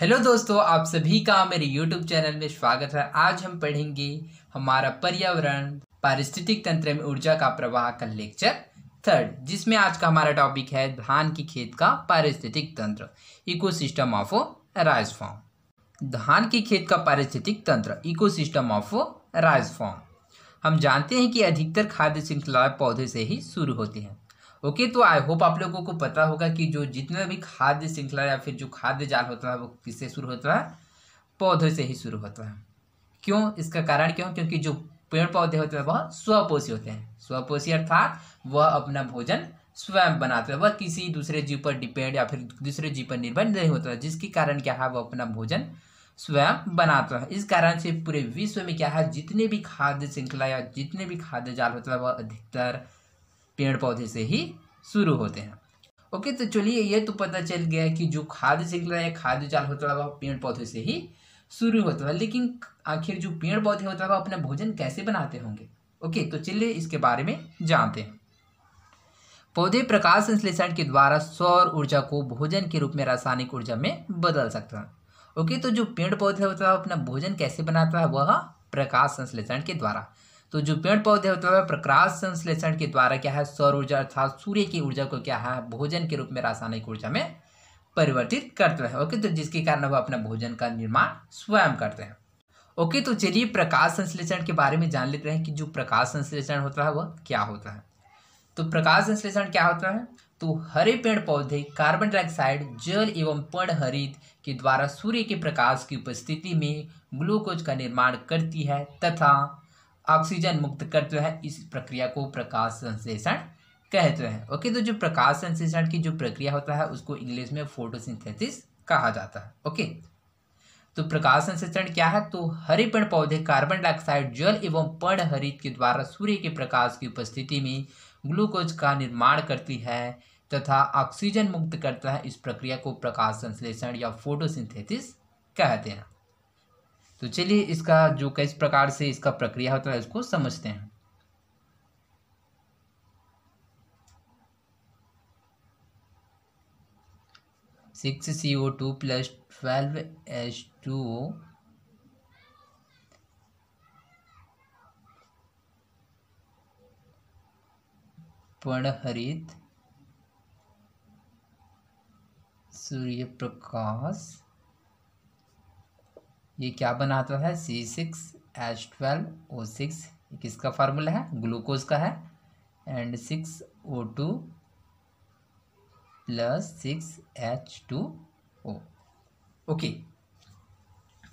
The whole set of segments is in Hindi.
हेलो दोस्तों आप सभी का मेरे यूट्यूब चैनल में स्वागत है आज हम पढ़ेंगे हमारा पर्यावरण पारिस्थितिक तंत्र में ऊर्जा का प्रवाह का लेक्चर थर्ड जिसमें आज का हमारा टॉपिक है धान की खेत का पारिस्थितिक तंत्र इकोसिस्टम ऑफ फॉर्म धान की खेत का पारिस्थितिक तंत्र इकोसिस्टम ऑफ फॉर्म हम जानते हैं कि अधिकतर खाद्य श्रृंखला पौधे से ही शुरू होती है ओके तो आई होप आप लोगों को पता होगा कि जो जितना भी खाद्य श्रृंखला या फिर जो खाद्य जाल होता है वो किससे शुरू होता है पौधों से ही शुरू होता है क्यों इसका कारण क्यों क्योंकि जो पेड़ पौधे होते हैं वह स्वपोषी होते हैं स्वपोषी अर्थात वह अपना भोजन स्वयं बनाते हैं वह किसी दूसरे जीव पर डिपेंड या फिर दूसरे जीव पर निर्भर नहीं होता जिसके कारण क्या है वह अपना भोजन स्वयं बनाता है इस कारण से पूरे विश्व में क्या है जितने भी खाद्य श्रृंखला या जितने भी खाद्य जाल होता है वह अधिकतर पेड़ पौधे से ही शुरू होते हैं ओके तो चलिए ये तो पता चल गया कि जो खाद्य रहा है खाद जाल होता है वह पेड़ पौधे से ही शुरू होता है लेकिन आखिर जो पेड़ पौधे होता है वह अपना भोजन कैसे बनाते होंगे ओके तो चलिए इसके बारे में जानते हैं पौधे प्रकाश संश्लेषण के द्वारा सौर ऊर्जा को भोजन के रूप में रासायनिक ऊर्जा में बदल सकता है ओके तो जो पेड़ पौधे होता है अपना भोजन कैसे बनाता है वह प्रकाश संश्लेषण के द्वारा तो जो पेड़ पौधे होते हैं प्रकाश संश्लेषण के द्वारा क्या है सौर ऊर्जा अर्थात सूर्य की ऊर्जा को क्या है भोजन के रूप में रासायनिक ऊर्जा में परिवर्तित करते हैं ओके तो जिसके कारण वह अपना भोजन का निर्माण स्वयं करते हैं ओके तो चलिए प्रकाश संश्लेषण के बारे में जान लेते हैं कि जो प्रकाश संश्लेषण होता है वह क्या होता है तो प्रकाश संश्लेषण क्या होता है तो हरे पेड़ पौधे कार्बन डाइऑक्साइड जल एवं हरित के द्वारा सूर्य के प्रकाश की उपस्थिति में ग्लूकोज का निर्माण करती है तथा ऑक्सीजन मुक्त करते हैं इस प्रक्रिया को प्रकाश संश्लेषण कहते हैं ओके तो जो प्रकाश संश्लेषण की जो प्रक्रिया होता है उसको इंग्लिश में फोटोसिंथेसिस कहा जाता है ओके तो प्रकाश संश्लेषण क्या है तो हरे पेड़ पौधे कार्बन डाइऑक्साइड जल एवं हरित के द्वारा सूर्य के प्रकाश की उपस्थिति में ग्लूकोज का निर्माण करती है तथा ऑक्सीजन मुक्त करता है इस प्रक्रिया को प्रकाश संश्लेषण या फोटोसिंथेसिस कहते हैं तो चलिए इसका जो किस प्रकार से इसका प्रक्रिया होता है इसको समझते हैं six C O two plus twelve H two O पर्णहरित सूर्य प्रकाश ये क्या बनाता तो है C six H twelve O six किसका फार्मूला है ग्लूकोज का है and six O two plus six H two O okay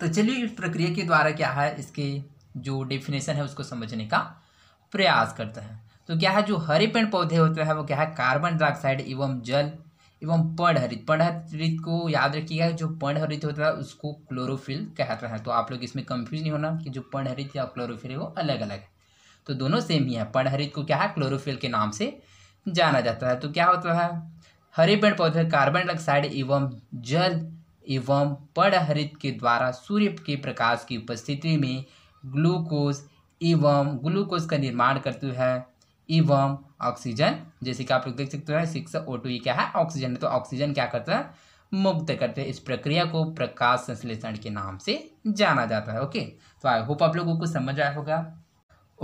तो चलिए इस प्रक्रिया के द्वारा क्या है इसके जो डेफिनेशन है उसको समझने का प्रयास करते हैं तो क्या है जो हरे पेड़ पौधे होते हैं वो क्या है कार्बन डाइऑक्साइड एवं जल एवं पर्णहरित पर्णहरित को याद रखिएगा जो पर्णहरित होता है उसको क्लोरोफिल कहता है तो आप लोग इसमें कंफ्यूज नहीं होना कि जो पर्णहरित या क्लोरोफिल है वो अलग अलग है तो दोनों सेम ही है पर्णहरित को क्या है क्लोरोफिल के नाम से जाना जाता है तो क्या होता है हरे पेड़ पौधे कार्बन डाइऑक्साइड एवं जल एवं पर्णहरित के द्वारा सूर्य के प्रकाश की उपस्थिति में ग्लूकोज एवं ग्लूकोज का निर्माण करते हैं इवम ऑक्सीजन जैसे कि आप लोग देख सकते हैं सिक्स ओ टू e क्या है ऑक्सीजन तो ऑक्सीजन क्या करता है मुक्त करते हैं इस प्रक्रिया को प्रकाश संश्लेषण के नाम से जाना जाता है ओके तो आई होप आप लोगों को समझ आया होगा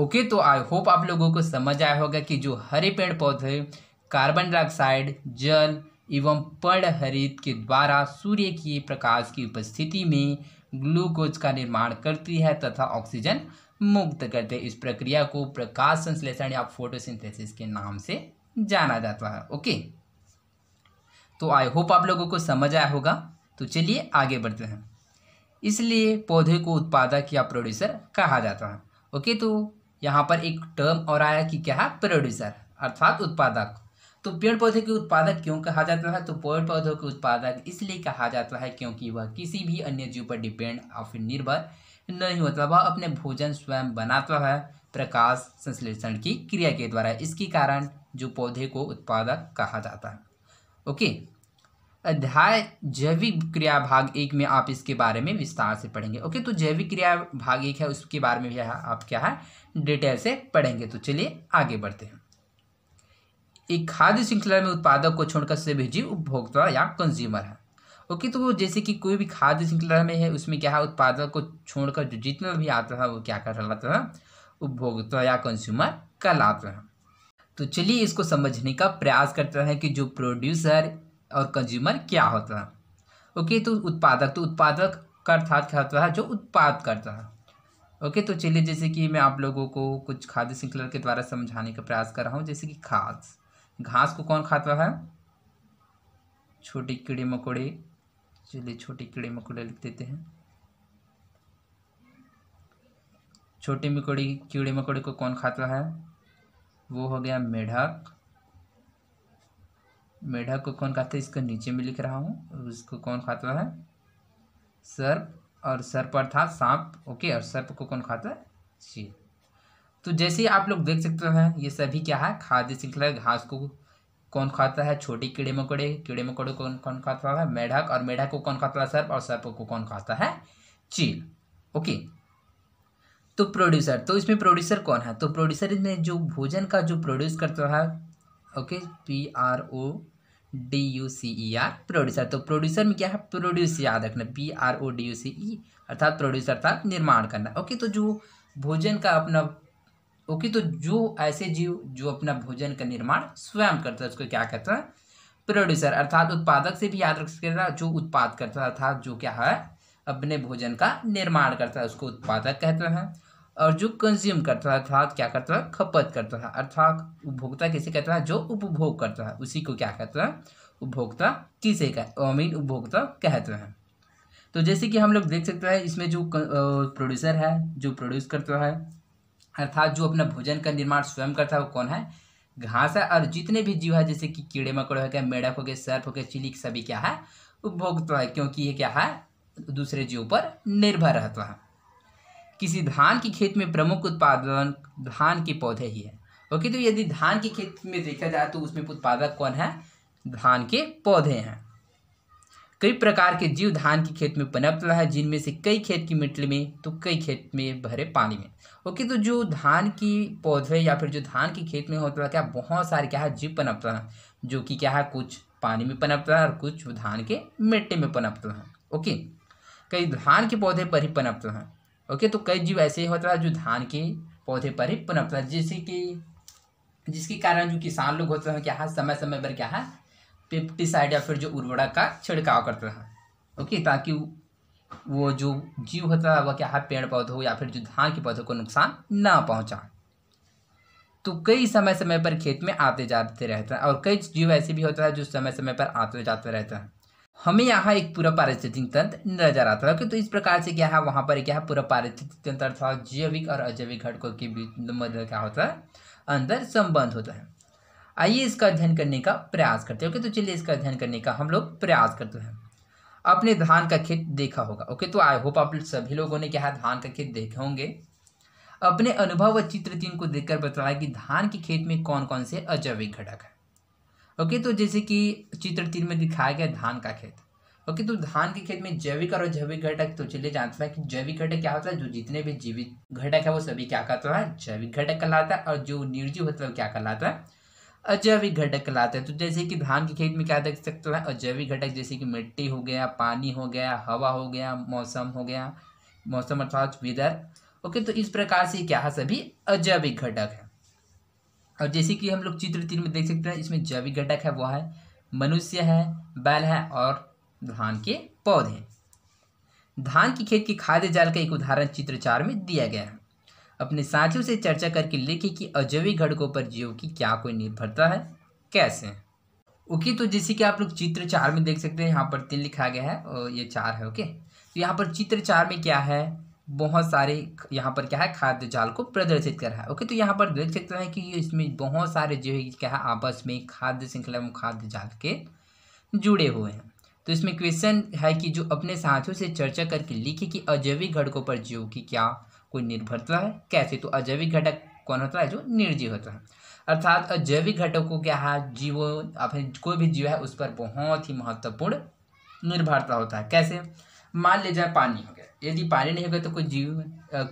ओके तो आई होप आप लोगों को समझ आया होगा कि जो हरे पेड़ पौधे कार्बन डाइऑक्साइड जल एवं पड़ हरित के द्वारा सूर्य की प्रकाश की उपस्थिति में ग्लूकोज का निर्माण करती है तथा ऑक्सीजन मुक्त करते इस प्रक्रिया को प्रकाश संश्लेषण या फोटोसिंथेसिस के नाम से जाना जाता है ओके तो आई होप आप लोगों को समझ आया होगा तो चलिए आगे बढ़ते हैं इसलिए पौधे को उत्पादक या प्रोड्यूसर कहा जाता है ओके तो यहाँ पर एक टर्म और आया कि क्या है प्रोड्यूसर अर्थात उत्पादक तो पेड़ पौधे के उत्पादक क्यों कहा जाता है तो पेड़ पौधों के उत्पादक इसलिए कहा जाता है क्योंकि वह किसी भी अन्य जीव पर डिपेंड और फिर निर्भर नहीं होता वह अपने भोजन स्वयं बनाता है प्रकाश संश्लेषण की क्रिया के द्वारा इसके कारण जो पौधे को उत्पादक कहा जाता है ओके अध्याय जैविक क्रिया भाग एक में आप इसके बारे में विस्तार से पढ़ेंगे ओके तो जैविक क्रिया भाग एक है उसके बारे में भी आप क्या है डिटेल से पढ़ेंगे तो चलिए आगे बढ़ते हैं एक खाद्य श्रृंखला में उत्पादक को छोड़कर सभी जीव उपभोक्ता या कंज्यूमर है ओके तो जैसे कि कोई भी खाद्य श्रृंखला में है उसमें क्या है उत्पादक को छोड़कर जो जितना भी आता था वो क्या रहा था उपभोक्ता या कंज्यूमर कहलाता है तो चलिए इसको समझने का प्रयास करते हैं कि जो प्रोड्यूसर और कंज्यूमर क्या होता है ओके तो उत्पादक तो उत्पादक का अर्थात क्या होता है जो उत्पाद करता है ओके तो चलिए जैसे कि मैं आप लोगों को कुछ खाद्य श्रृंखला के द्वारा समझाने का प्रयास कर रहा हूँ जैसे कि घास घास को कौन खाता है छोटे कीड़े मकोड़े चलिए छोटे कीड़े मकोड़े लिख देते हैं छोटे मकोड़ी कीड़े मकोड़े को कौन खाता है वो हो गया मेढक मेढक को कौन खाता है इसको नीचे में लिख रहा हूँ उसको कौन खाता है सर्प और सर्प अर्थात सांप ओके और सर्प को कौन खाता है शील तो जैसे ही आप लोग देख सकते हैं ये सभी क्या है खाद्य श्रृंखला घास को कौन खाता है छोटे कीड़े मकोड़े कीड़े मकोड़े कौन कौन खाता है मेढक और मेढक को कौन खाता है सर्प और सर्प को कौन खाता है चील ओके तो प्रोड्यूसर तो इसमें प्रोड्यूसर कौन है तो प्रोड्यूसर इसमें जो भोजन का जो प्रोड्यूस करता है okay P R O D U C E R producer तो प्रोड्यूसर में क्या है प्रोड्यूस याद रखना P R O D U C E अर्थात प्रोड्यूसर अर्थात निर्माण करना ओके तो जो भोजन का अपना ओके तो जो ऐसे जीव जो अपना भोजन का निर्माण स्वयं करता है उसको क्या कहते हैं प्रोड्यूसर अर्थात उत्पादक से भी याद रख सकता जो उत्पाद करता है अर्थात जो क्या है अपने भोजन का निर्माण करता है उसको उत्पादक कहते हैं और जो कंज्यूम करता है अर्थात क्या करता है खपत करता है अर्थात उपभोक्ता किसे कहता है जो उपभोग करता है उसी को क्या कहता है उपभोक्ता किसे कह मीन उपभोक्ता कहते हैं तो जैसे कि हम लोग देख सकते हैं इसमें जो प्रोड्यूसर है जो प्रोड्यूस करता है अर्थात जो अपना भोजन का निर्माण स्वयं करता है वो कौन है घास है और जितने भी जीव है जैसे कि कीड़े मकोड़े हो गए मेढक हो गए सर्फ हो गए चिली सभी क्या है उपभोक्ता है क्योंकि ये क्या है दूसरे जीव पर निर्भर रहता है किसी धान की खेत में प्रमुख उत्पादन धान के पौधे ही है ओके तो यदि धान की खेत में देखा जाए तो उसमें उत्पादक कौन है धान के पौधे हैं कई प्रकार के जीव धान के खेत में पनपता है जिनमें से कई खेत की मिट्टी में तो कई खेत में भरे पानी में ओके तो जो धान की पौधे या फिर जो धान के खेत में होता है क्या बहुत सारे क्या है जीव पनपता है जो कि क्या है कुछ पानी में पनपता है और कुछ धान के मिट्टी में पनपता है ओके कई धान के पौधे पर ही पनपता है ओके तो कई जीव ऐसे होता है जो धान के पौधे पर ही पनपता है जैसे कि जिसके कारण जो किसान लोग होते हैं क्या है समय समय पर क्या है पेप्टिसाइड या फिर जो उर्वरक का छिड़काव करता हैं ओके ताकि वो जो जीव होता है वह क्या है पेड़ पौधों या फिर जो धान के पौधों को नुकसान ना पहुंचा तो कई समय समय पर खेत में आते जाते रहते हैं और कई जीव ऐसे भी होता है जो समय समय पर आते जाते रहते हैं हमें यहाँ एक पूरा पारिस्थितिक तंत्र नजर आता है ओके तो इस प्रकार से क्या है वहाँ पर क्या है पूरा पारिस्थितिक तंत्र अर्थात जैविक और अजैविक घटकों के बीच मध्य क्या होता है अंदर संबंध होता है आइए इसका अध्ययन करने का प्रयास करते हैं ओके तो चलिए इसका अध्ययन करने का हम लोग प्रयास करते हैं आपने धान का खेत देखा होगा ओके तो आई होप आप सभी लोगों ने क्या है धान का खेत देखे होंगे अपने अनुभव व चित्र तीन को देखकर बताया कि धान के खेत में कौन कौन से अजैविक घटक है ओके तो जैसे कि चित्र तीन में दिखाया गया धान का खेत ओके तो धान के खेत में जैविक और अजैविक घटक तो चलिए जानते हैं कि जैविक घटक क्या होता है जो जितने भी जीवित घटक है वो सभी क्या कहता है जैविक घटक कहलाता है और जो निर्जीव होता है वो तो क्या कहलाता है अजैविक घटक कहलाते हैं तो जैसे कि धान के खेत में क्या देख सकते हैं अजैविक घटक जैसे कि मिट्टी हो गया पानी हो गया हवा हो गया मौसम हो गया मौसम अर्थात वेदर ओके तो इस प्रकार से क्या है सभी अजैविक घटक है और जैसे कि हम लोग चित्र तीन में देख सकते हैं इसमें जैविक घटक है वह है मनुष्य है बैल है और धान के पौधे धान की खेत की खाद्य जाल का एक उदाहरण चित्र चार में दिया गया है अपने साथियों से चर्चा करके लिखे कि अजैविक घटकों पर जीव की क्या कोई निर्भरता है कैसे ओके तो जैसे कि आप लोग चित्र चार में देख सकते हैं यहाँ पर तीन लिखा गया है और ये चार है ओके तो यहाँ पर चित्र चार में क्या है बहुत सारे यहाँ पर क्या है खाद्य जाल को प्रदर्शित कर रहा है ओके तो यहाँ पर देख सकते हैं कि इसमें बहुत सारे जो है क्या है आपस में खाद्य श्रृंखला में खाद्य जाल के जुड़े हुए हैं तो इसमें क्वेश्चन है कि जो अपने साथियों से चर्चा करके लिखे कि अजैविक घटकों पर जीव की क्या कोई निर्भरता है कैसे तो अजैविक घटक कौन होता है जो निर्जीव होता है अर्थात अजैविक घटक को क्या है जीव अपने कोई भी जीव है उस पर बहुत ही महत्वपूर्ण निर्भरता होता है कैसे मान ले जाए पानी हो गया यदि पानी नहीं होगा तो कोई जीव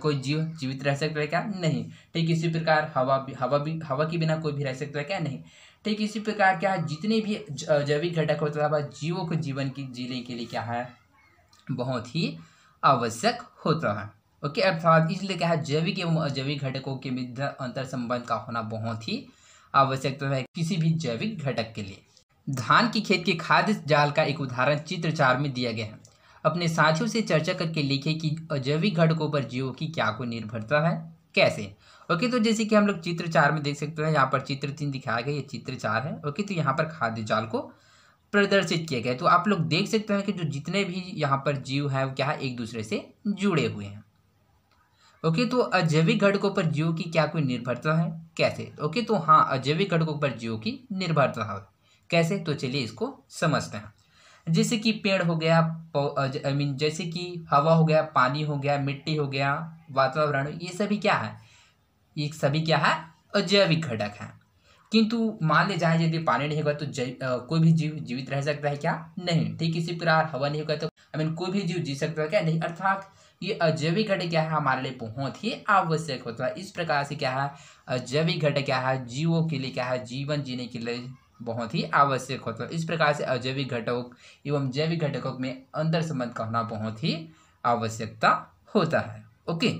कोई जीव जीवित रह सकता है क्या नहीं ठीक इसी प्रकार हवा भी हवा भी हवा के बिना कोई भी रह सकता है क्या नहीं ठीक इसी प्रकार क्या है जितने भी जैविक घटक होता है जीवों को जीवन की जीने के लिए क्या है बहुत ही आवश्यक होता है ओके अर्थात इसलिए क्या है जैविक एवं अजैविक घटकों के मध्य अंतर संबंध का होना बहुत ही आवश्यकता तो है किसी भी जैविक घटक के लिए धान की खेत के खाद्य जाल का एक उदाहरण चित्र चार में दिया गया है अपने साथियों से चर्चा करके लिखे कि अजैविक घटकों पर जीवों की क्या कोई निर्भरता है कैसे ओके तो जैसे कि हम लोग चित्र चार में देख सकते हैं यहाँ पर चित्र तीन दिखाया गया ये चित्र चार है ओके तो यहाँ पर खाद्य जाल को प्रदर्शित किया गया तो आप लोग देख सकते हैं कि जो जितने भी यहाँ पर जीव है वो क्या है एक दूसरे से जुड़े हुए हैं ओके तो अजैविक घटकों पर जीव की क्या कोई निर्भरता है कैसे ओके तो हाँ अजैविक घटकों पर जीव की निर्भरता है कैसे तो चलिए इसको समझते हैं जैसे कि पेड़ हो गया आई मीन जैसे कि हवा हो गया पानी हो गया मिट्टी हो गया वातावरण ये सभी क्या है ये सभी क्या है अजैविक घटक है किंतु मान ले जाए यदि पानी नहीं होगा तो जै कोई भी जीव जीवित रह सकता है क्या नहीं ठीक इसी प्रकार हवा नहीं होगा तो आई मीन कोई भी जीव जी सकता है क्या नहीं अर्थात ये अजैविक घटक क्या है हमारे लिए बहुत ही आवश्यक होता है इस प्रकार से क्या है अजैविक घटक क्या है जीवों के लिए क्या है जीवन जीने के लिए बहुत ही आवश्यक होता है इस प्रकार से अजैविक घटक एवं जैविक घटकों में अंतर संबंध का होना बहुत ही आवश्यकता होता है ओके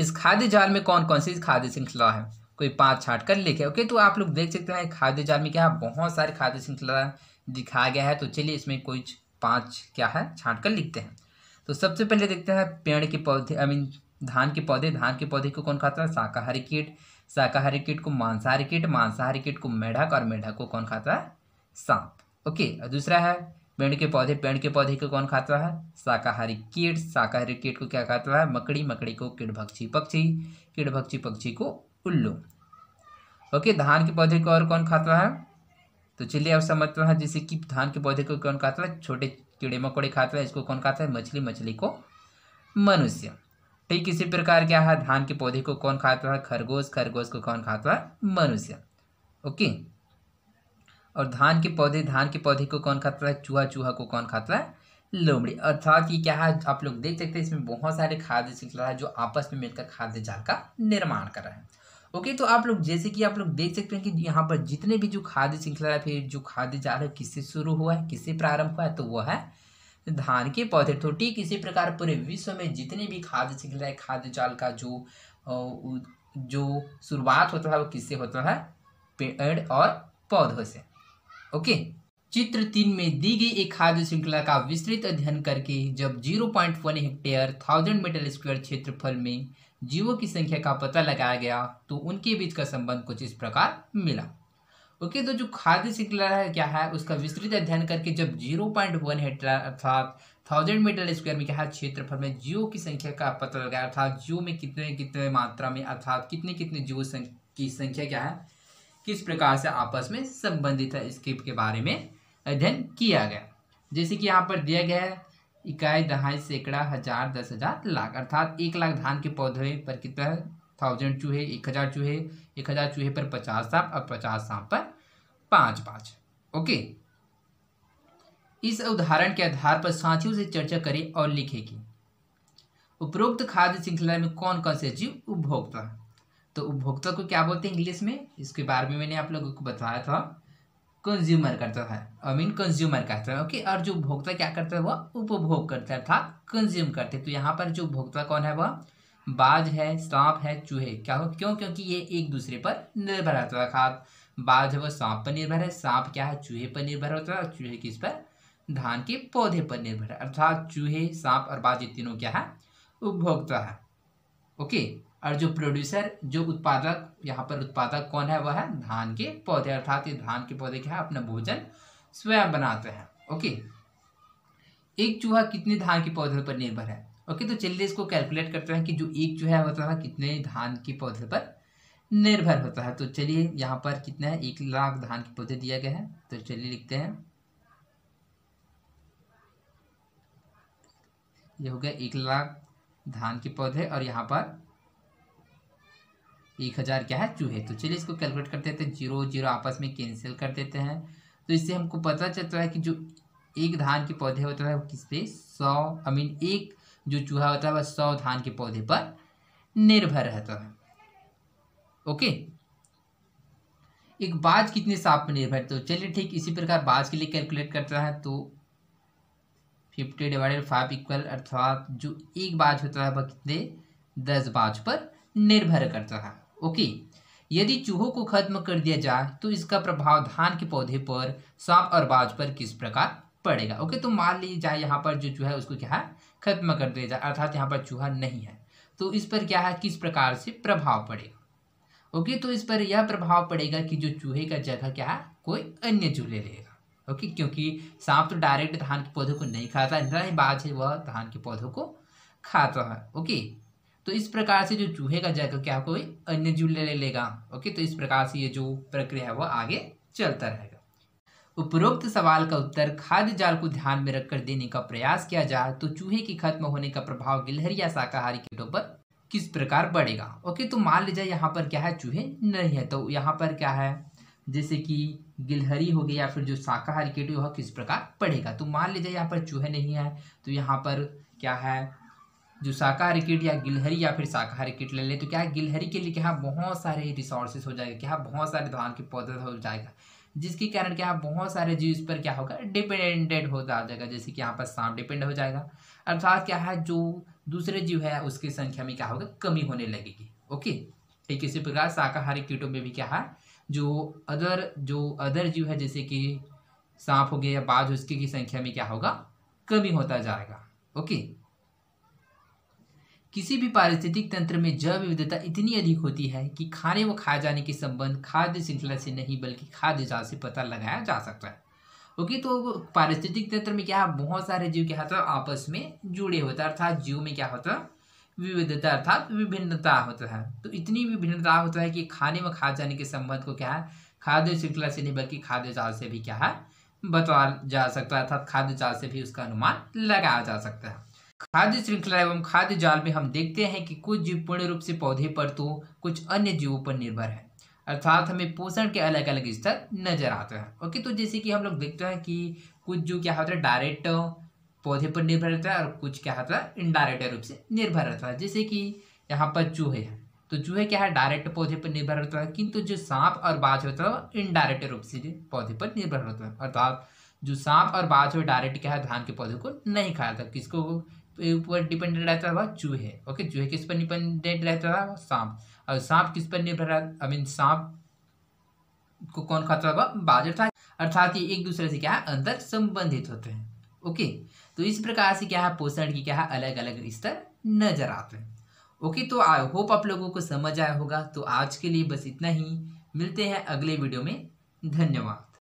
इस खाद्य जाल में कौन कौन सी खाद्य श्रृंखला है कोई पाँच छाट कर लिखे ओके तो आप लोग देख सकते हैं खाद्य जाल में क्या है बहुत सारे खाद्य श्रृंखला दिखाया गया है तो चलिए इसमें कुछ पांच क्या है छाट कर लिखते हैं तो सबसे पहले देखते हैं पेड़ के पौधे आई मीन धान के पौधे धान के पौधे को कौन खाता है शाकाहारी कीट शाकाहारी कीट को मांसाहारी कीट मांसाहारी कीट को मेढक और मेढक को कौन खाता है सांप ओके और दूसरा है पेड़ के पौधे पेड़ के पौधे को कौन खाता है शाकाहारी कीट शाकाहारी कीट को क्या खाता है मकड़ी मकड़ी को भक्षी पक्षी भक्षी पक्षी को उल्लू ओके धान के पौधे को और कौन खाता है तो चलिए अब समझते हैं जैसे कि धान के पौधे को कौन खाता है छोटे कीड़े मकोड़े खाता है इसको कौन खाता है मछली मछली को मनुष्य ठीक तो इसी प्रकार क्या है धान के पौधे को कौन खाता है खरगोश खरगोश को कौन खाता है मनुष्य ओके और धान के पौधे धान के पौधे को कौन खाता है चूहा चूहा को कौन खाता है लोमड़ी अर्थात ये क्या है आप लोग देख सकते हैं इसमें बहुत सारे खाद्य श्रृंखला है जो आपस में मिलकर खाद्य जाल का निर्माण कर रहे हैं ओके तो आप लोग जैसे कि आप लोग देख सकते हैं कि यहाँ पर जितने भी जो खाद्य श्रृंखला है फिर जो खाद्य जा रहा है किससे शुरू हुआ है किससे प्रारंभ हुआ है तो वह है धान के पौधे तो ठीक इसी प्रकार पूरे विश्व में जितने भी खाद्य श्रृंखला है खाद्य जाल का जो जो शुरुआत होता है वो किससे होता है पेड़ और पौधों से ओके चित्र तीन में दी गई एक खाद्य श्रृंखला का विस्तृत अध्ययन करके जब zero point one hectare thousand metre square क्षेत्रफल में जीवों की संख्या का पता लगाया गया तो उनके बीच का संबंध कुछ इस प्रकार मिला ओके तो जो खाद्य श्रृंखला क्या है उसका विस्तृत अध्ययन करके जब जीरो पॉइंट वन हेक्टर अर्थात थाउजेंड मीटर स्क्वायर में क्या है क्षेत्रफल में जीव की संख्या का पता लगाया अर्थात जीव में कितने कितने मात्रा में अर्थात कितने कितने जीव की संख्या क्या है किस प्रकार से आपस में संबंधित है इसके के बारे में अध्ययन किया गया जैसे कि यहाँ पर दिया गया है इकाई दहाई सैकड़ा हजार दस हजार लाख अर्थात एक लाख धान के पौधे पर कितना थाउजेंड चूहे एक हजार चूहे एक हजार चूहे पर पचास सांप और पचास सांप पर पांच पांच ओके इस उदाहरण के आधार पर साथियों से चर्चा करें और लिखेगी कि उपरोक्त खाद्य श्रृंखला में कौन कौन से जीव उपभोक्ता तो उपभोक्ता को क्या बोलते हैं इंग्लिश में इसके बारे में मैंने आप लोगों को बताया था कंज्यूमर करता था आई मीन कंज्यूमर कहते हैं ओके और जो उपभोक्ता क्या करता है वह उपभोग करता है अर्थात कंज्यूम करते तो यहाँ पर जो उपभोक्ता कौन है वह बाज है सांप है चूहे क्या हो क्यों क्योंकि ये एक दूसरे पर निर्भर रहता था खाद बाज है वह सांप पर निर्भर है सांप क्या है चूहे पर निर्भर होता है और चूहे किस पर धान के पौधे पर निर्भर है अर्थात चूहे सांप और बाज ये तीनों क्या है उपभोक्ता है ओके और जो प्रोड्यूसर जो उत्पादक यहाँ पर उत्पादक कौन है वह है धान के पौधे अर्थात ये धान के पौधे क्या है अपना भोजन स्वयं बनाते हैं ओके एक चूहा कितने धान के पौधे पर निर्भर है ओके तो चलिए इसको कैलकुलेट करते हैं कि जो एक चूहा होता मतलब है कितने धान के पौधे पर निर्भर होता है तो चलिए यहाँ पर कितना है एक लाख धान के पौधे दिया गया है तो चलिए लिखते हैं ये हो गया एक लाख धान के पौधे और यहाँ पर एक हज़ार क्या है चूहे तो चलिए इसको कैलकुलेट करते हैं जीरो जीरो आपस में कैंसिल कर देते हैं तो इससे हमको पता चलता है कि जो एक धान के पौधे होता है वो किस पे सौ आई मीन एक जो चूहा होता है वह सौ धान के पौधे पर निर्भर रहता है ओके एक बाज कितने सांप पर निर्भर तो चलिए ठीक इसी प्रकार बाज के लिए कैलकुलेट करता है तो फिफ्टी डिवाइडेड फाइव इक्वल अर्थात जो एक बाज होता है वह कितने दस बाज पर निर्भर करता है ओके यदि चूहों को खत्म कर दिया जाए तो इसका प्रभाव धान के पौधे पर सांप और बाज पर किस प्रकार पड़ेगा ओके तो मान लीजिए जाए यहाँ पर जो चूहा है उसको क्या है खत्म कर दिया जाए अर्थात यहाँ पर चूहा नहीं है तो इस पर क्या है किस प्रकार से प्रभाव पड़ेगा ओके तो इस पर यह प्रभाव पड़ेगा कि जो चूहे का जगह क्या है कोई अन्य चूल्हे लेगा ओके क्योंकि सांप तो डायरेक्ट धान के पौधों को नहीं खाता ही बाज है वह धान के पौधों को खाता है ओके तो इस प्रकार से जो चूहे का जहर क्या कोई अन्य जीव ले लेगा ओके तो इस प्रकार से ये जो प्रक्रिया है वो आगे चलता रहेगा उपरोक्त सवाल का उत्तर खाद्य जाल को ध्यान में रखकर देने का प्रयास किया जाए तो चूहे के खत्म होने का प्रभाव गिलहरी या शाकाहारी कीटों पर किस प्रकार बढ़ेगा ओके तो मान लीजिए यहाँ पर क्या है चूहे नहीं है तो यहाँ पर क्या है जैसे कि गिलहरी हो गई या फिर जो शाकाहारी कीट वह किस प्रकार पड़ेगा तो मान लीजिए यहाँ पर चूहे नहीं है तो यहाँ पर क्या है जो शाकाहारी किट या गिलहरी या फिर शाकाहारी किट ले लें तो क्या गिलहरी के लिए क्या बहुत सारे रिसोर्सेस हो जाएगा क्या बहुत सारे धान के पौधे हो जाएगा जिसके कारण क्या बहुत सारे जीव इस पर क्या होगा डिपेंडेंट हो जाएगा जैसे कि यहाँ पर सांप डिपेंड हो जाएगा अर्थात क्या है जो दूसरे जीव है उसकी संख्या में क्या होगा कमी होने लगेगी ओके ठीक इसी प्रकार शाकाहारी कीटों में भी क्या है जो अदर जो अदर जीव है जैसे कि सांप हो गया या बाज उसकी की संख्या में क्या होगा कमी होता जाएगा ओके किसी भी पारिस्थितिक तंत्र में जैव विविधता इतनी अधिक होती है कि खाने व खाए जाने के संबंध खाद्य श्रृंखला से नहीं बल्कि खाद्य जाल से पता लगाया जा सकता है ओके तो पारिस्थितिक तंत्र में क्या बहुत सारे जीव क्या होता है आपस में जुड़े होते हैं अर्थात जीव में क्या होता है विविधता अर्थात विभिन्नता होता है तो इतनी विभिन्नता होता है कि खाने व खाए जाने के संबंध को क्या है खाद्य श्रृंखला से नहीं बल्कि खाद्य जाल से भी क्या है बताया जा सकता है अर्थात खाद्य जाल से भी उसका अनुमान लगाया जा सकता है खाद्य श्रृंखला एवं खाद्य जाल में हम देखते हैं कि कुछ जीव पूर्ण रूप से पौधे पर तो कुछ अन्य जीवों पर निर्भर है अर्थात हमें पोषण के अलग अलग स्तर नजर आते हैं ओके तो जैसे कि हम लोग देखते हैं कि कुछ जो क्या होता है डायरेक्ट पौधे पर निर्भर रहता है और कुछ क्या होता है इनडायरेक्ट रूप से निर्भर रहता है जैसे कि यहाँ पर चूहे हैं तो चूहे क्या है डायरेक्ट पौधे पर निर्भर रहता है किंतु जो सांप और बाज होता है वो इनडायरेक्ट रूप से पौधे पर निर्भर होता है अर्थात जो सांप और बाज हो डायरेक्ट क्या है धान के पौधे को नहीं खाया था किसको ऊपर डिपेंडेंट रहता था चूहे ओके चूहे किस पर डिपेंडेंट रहता था सांप और सांप किस पर निर्भर आई मीन सांप को कौन खाता था बाजर अर्थात अर्थात ये एक दूसरे से क्या है अंतर संबंधित होते हैं ओके तो इस प्रकार से क्या है पोषण की क्या है अलग अलग स्तर नजर आते हैं ओके तो आई होप आप लोगों को समझ आया होगा तो आज के लिए बस इतना ही मिलते हैं अगले वीडियो में धन्यवाद